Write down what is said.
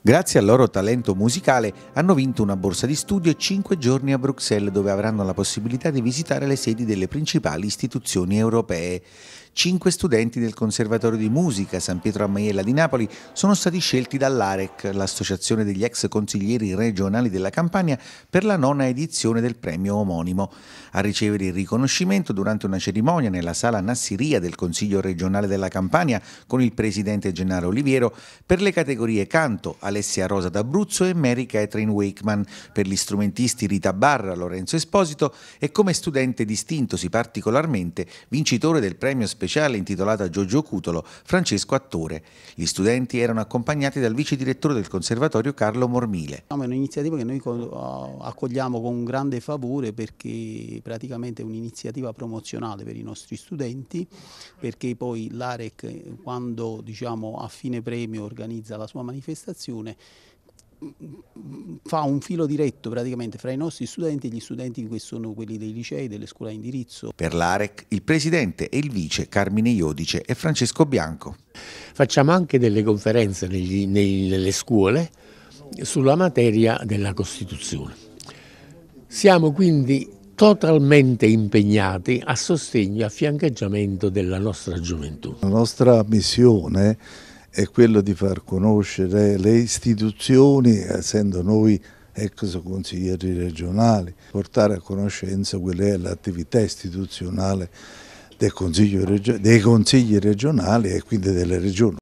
Grazie al loro talento musicale hanno vinto una borsa di studio e 5 giorni a Bruxelles dove avranno la possibilità di visitare le sedi delle principali istituzioni europee. Cinque studenti del Conservatorio di Musica San Pietro a Maiella di Napoli sono stati scelti dall'AREC, l'associazione degli ex consiglieri regionali della Campania, per la nona edizione del premio omonimo. A ricevere il riconoscimento durante una cerimonia nella sala Nassiria del Consiglio regionale della Campania con il presidente Gennaro Oliviero per le categorie canto Alessia Rosa d'Abruzzo e Mary Catherine Wakeman, per gli strumentisti Rita Barra, Lorenzo Esposito e come studente distintosi particolarmente vincitore del premio speciale speciale intitolata a Giorgio Cutolo, Francesco Attore. Gli studenti erano accompagnati dal vice direttore del conservatorio Carlo Mormile. È un'iniziativa che noi eh, accogliamo con grande favore perché praticamente è un'iniziativa promozionale per i nostri studenti perché poi l'AREC eh, quando diciamo, a fine premio organizza la sua manifestazione fa un filo diretto praticamente fra i nostri studenti e gli studenti che sono quelli dei licei, delle scuole a indirizzo. Per l'AREC il presidente e il vice Carmine Iodice e Francesco Bianco. Facciamo anche delle conferenze negli, nelle scuole sulla materia della Costituzione. Siamo quindi totalmente impegnati a sostegno e a della nostra gioventù. La nostra missione è quello di far conoscere le istituzioni, essendo noi ex consiglieri regionali, portare a conoscenza quella è l'attività istituzionale dei consigli regionali e quindi delle regioni.